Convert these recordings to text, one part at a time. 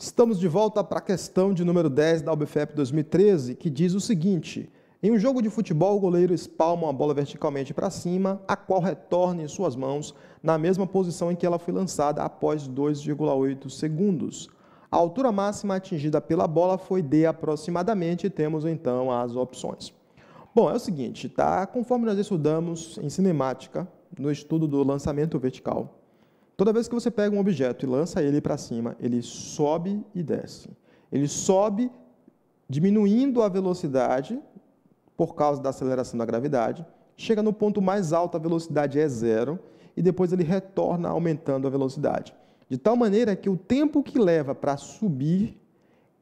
Estamos de volta para a questão de número 10 da UBFEP 2013, que diz o seguinte: Em um jogo de futebol, o goleiro espalma uma bola verticalmente para cima, a qual retorna em suas mãos na mesma posição em que ela foi lançada após 2,8 segundos. A altura máxima atingida pela bola foi D aproximadamente, e temos então as opções. Bom, é o seguinte, tá? Conforme nós estudamos em cinemática, no estudo do lançamento vertical, Toda vez que você pega um objeto e lança ele para cima, ele sobe e desce. Ele sobe diminuindo a velocidade por causa da aceleração da gravidade, chega no ponto mais alto, a velocidade é zero, e depois ele retorna aumentando a velocidade. De tal maneira que o tempo que leva para subir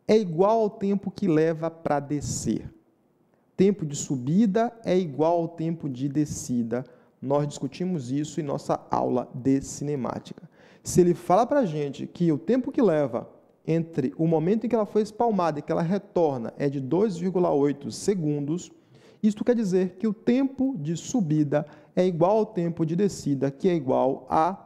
é igual ao tempo que leva para descer. Tempo de subida é igual ao tempo de descida nós discutimos isso em nossa aula de cinemática. Se ele fala para a gente que o tempo que leva entre o momento em que ela foi espalmada e que ela retorna é de 2,8 segundos, isto quer dizer que o tempo de subida é igual ao tempo de descida, que é igual a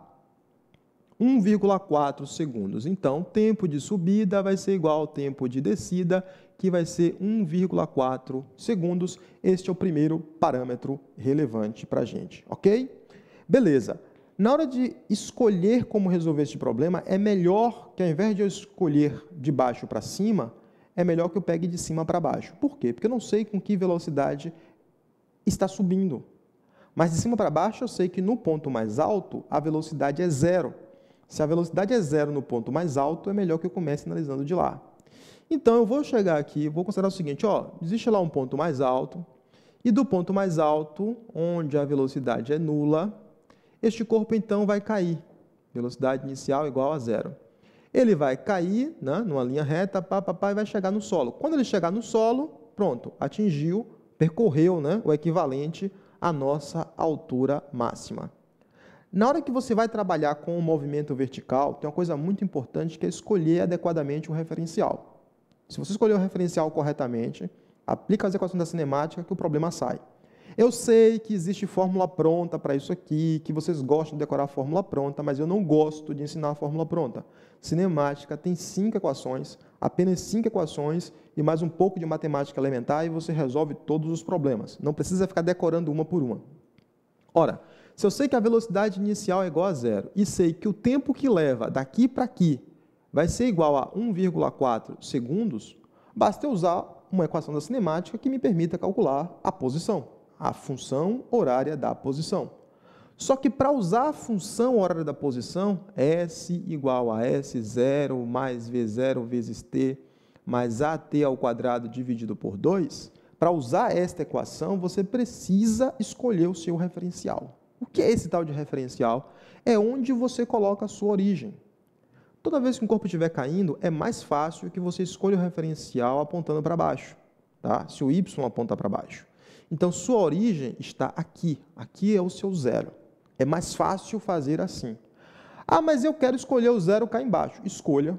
1,4 segundos. Então, tempo de subida vai ser igual ao tempo de descida, que vai ser 1,4 segundos. Este é o primeiro parâmetro relevante para a gente, ok? Beleza. Na hora de escolher como resolver este problema, é melhor que ao invés de eu escolher de baixo para cima, é melhor que eu pegue de cima para baixo. Por quê? Porque eu não sei com que velocidade está subindo. Mas de cima para baixo eu sei que no ponto mais alto a velocidade é zero. Se a velocidade é zero no ponto mais alto, é melhor que eu comece analisando de lá. Então, eu vou chegar aqui, vou considerar o seguinte, ó, existe lá um ponto mais alto, e do ponto mais alto, onde a velocidade é nula, este corpo então vai cair. Velocidade inicial igual a zero. Ele vai cair né, numa linha reta, pá, pá, pá, e vai chegar no solo. Quando ele chegar no solo, pronto, atingiu, percorreu né, o equivalente à nossa altura máxima. Na hora que você vai trabalhar com o movimento vertical, tem uma coisa muito importante que é escolher adequadamente o referencial. Se você escolher o referencial corretamente, aplica as equações da cinemática que o problema sai. Eu sei que existe fórmula pronta para isso aqui, que vocês gostam de decorar a fórmula pronta, mas eu não gosto de ensinar a fórmula pronta. Cinemática tem cinco equações, apenas cinco equações e mais um pouco de matemática elementar e você resolve todos os problemas. Não precisa ficar decorando uma por uma. Ora, se eu sei que a velocidade inicial é igual a zero e sei que o tempo que leva daqui para aqui vai ser igual a 1,4 segundos, basta eu usar uma equação da cinemática que me permita calcular a posição, a função horária da posição. Só que para usar a função horária da posição, S igual a S0 mais V0 vezes T mais AT ao quadrado dividido por 2, para usar esta equação, você precisa escolher o seu referencial. O que é esse tal de referencial? É onde você coloca a sua origem. Toda vez que um corpo estiver caindo, é mais fácil que você escolha o referencial apontando para baixo, tá? se o y aponta para baixo. Então, sua origem está aqui. Aqui é o seu zero. É mais fácil fazer assim. Ah, mas eu quero escolher o zero cá embaixo. Escolha.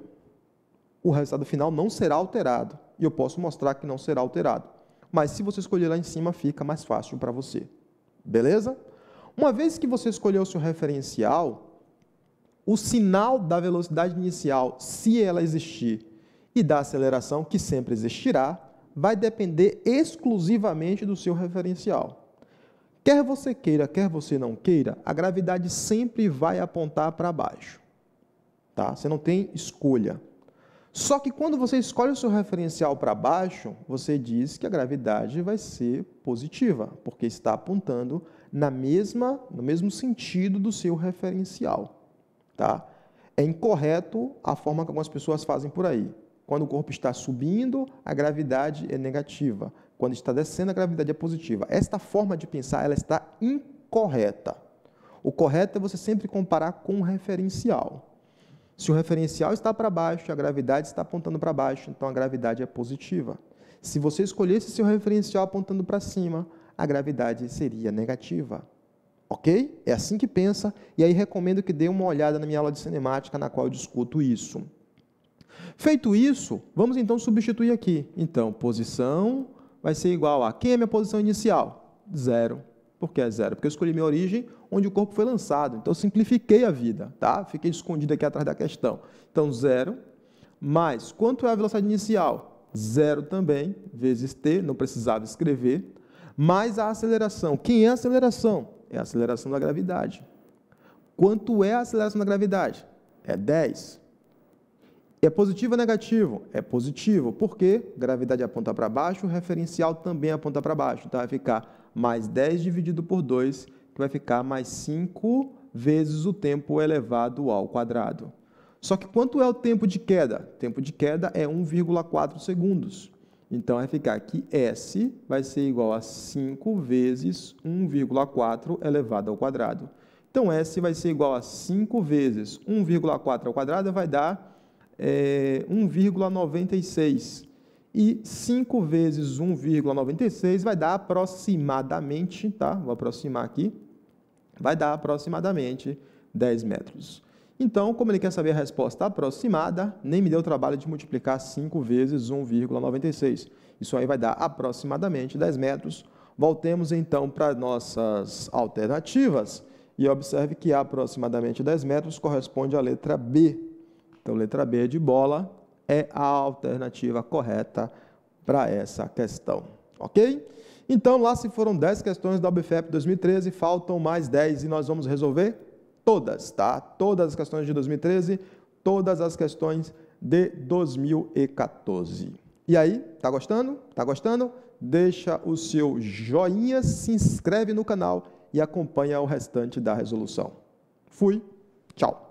O resultado final não será alterado. E eu posso mostrar que não será alterado. Mas se você escolher lá em cima, fica mais fácil para você. Beleza? Uma vez que você escolheu seu referencial, o sinal da velocidade inicial, se ela existir, e da aceleração, que sempre existirá, vai depender exclusivamente do seu referencial. Quer você queira, quer você não queira, a gravidade sempre vai apontar para baixo. Tá? Você não tem escolha. Só que quando você escolhe o seu referencial para baixo, você diz que a gravidade vai ser positiva, porque está apontando na mesma, no mesmo sentido do seu referencial, tá? É incorreto a forma que algumas pessoas fazem por aí. Quando o corpo está subindo, a gravidade é negativa. Quando está descendo, a gravidade é positiva. Esta forma de pensar, ela está incorreta. O correto é você sempre comparar com o referencial. Se o referencial está para baixo, a gravidade está apontando para baixo, então a gravidade é positiva. Se você escolhesse seu referencial apontando para cima, a gravidade seria negativa. Ok? É assim que pensa, e aí recomendo que dê uma olhada na minha aula de cinemática, na qual eu discuto isso. Feito isso, vamos então substituir aqui. Então, posição vai ser igual a quem é minha posição inicial? Zero. Por que é zero? Porque eu escolhi minha origem onde o corpo foi lançado. Então, eu simplifiquei a vida, tá? Fiquei escondido aqui atrás da questão. Então, zero mais quanto é a velocidade inicial? Zero também, vezes t, não precisava escrever mais a aceleração. Quem é a aceleração? É a aceleração da gravidade. Quanto é a aceleração da gravidade? É 10. É positivo ou negativo? É positivo, porque gravidade aponta para baixo, o referencial também aponta para baixo. Então vai ficar mais 10 dividido por 2, que vai ficar mais 5 vezes o tempo elevado ao quadrado. Só que quanto é o tempo de queda? tempo de queda é 1,4 segundos. Então, vai ficar que S vai ser igual a 5 vezes 1,4 elevado ao quadrado. Então, S vai ser igual a 5 vezes 1,4 ao quadrado, vai dar é, eh, 1,96. E 5 vezes 1,96 vai dar aproximadamente, tá? Vou aproximar aqui, vai dar aproximadamente 10 metros. Então, como ele quer saber a resposta aproximada, nem me deu o trabalho de multiplicar 5 vezes 1,96. Isso aí vai dar aproximadamente 10 metros. Voltemos então para nossas alternativas e observe que aproximadamente 10 metros corresponde à letra B. Então, letra B de bola é a alternativa correta para essa questão, ok? Então, lá se foram 10 questões da UBFEP 2013, faltam mais 10 e nós vamos resolver todas, tá? Todas as questões de 2013, todas as questões de 2014. E aí, tá gostando? Tá gostando? Deixa o seu joinha, se inscreve no canal e acompanha o restante da resolução. Fui, tchau!